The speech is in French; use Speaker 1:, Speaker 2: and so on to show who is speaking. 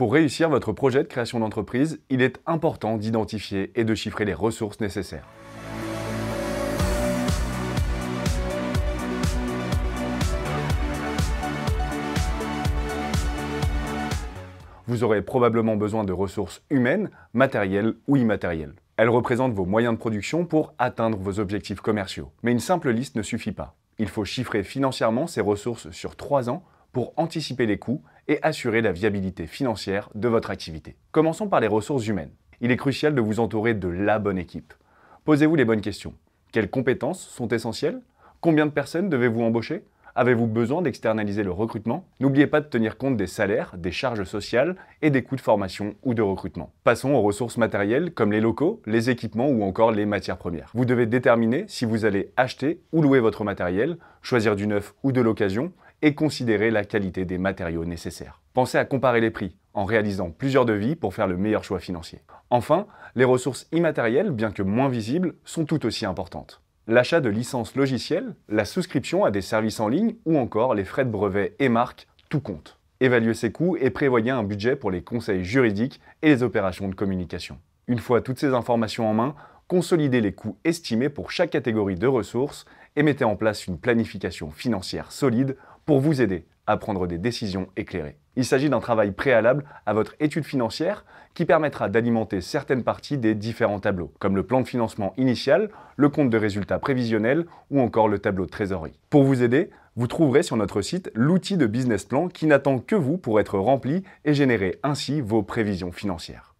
Speaker 1: Pour réussir votre projet de création d'entreprise, il est important d'identifier et de chiffrer les ressources nécessaires. Vous aurez probablement besoin de ressources humaines, matérielles ou immatérielles. Elles représentent vos moyens de production pour atteindre vos objectifs commerciaux. Mais une simple liste ne suffit pas. Il faut chiffrer financièrement ces ressources sur trois ans pour anticiper les coûts et assurer la viabilité financière de votre activité. Commençons par les ressources humaines. Il est crucial de vous entourer de la bonne équipe. Posez-vous les bonnes questions. Quelles compétences sont essentielles Combien de personnes devez-vous embaucher Avez-vous besoin d'externaliser le recrutement N'oubliez pas de tenir compte des salaires, des charges sociales et des coûts de formation ou de recrutement. Passons aux ressources matérielles comme les locaux, les équipements ou encore les matières premières. Vous devez déterminer si vous allez acheter ou louer votre matériel, choisir du neuf ou de l'occasion et considérer la qualité des matériaux nécessaires. Pensez à comparer les prix en réalisant plusieurs devis pour faire le meilleur choix financier. Enfin, les ressources immatérielles, bien que moins visibles, sont tout aussi importantes. L'achat de licences logicielles, la souscription à des services en ligne ou encore les frais de brevets et marques, tout compte. Évaluez ces coûts et prévoyez un budget pour les conseils juridiques et les opérations de communication. Une fois toutes ces informations en main, consolidez les coûts estimés pour chaque catégorie de ressources et mettez en place une planification financière solide pour vous aider à prendre des décisions éclairées. Il s'agit d'un travail préalable à votre étude financière qui permettra d'alimenter certaines parties des différents tableaux, comme le plan de financement initial, le compte de résultats prévisionnel ou encore le tableau de trésorerie. Pour vous aider, vous trouverez sur notre site l'outil de business plan qui n'attend que vous pour être rempli et générer ainsi vos prévisions financières.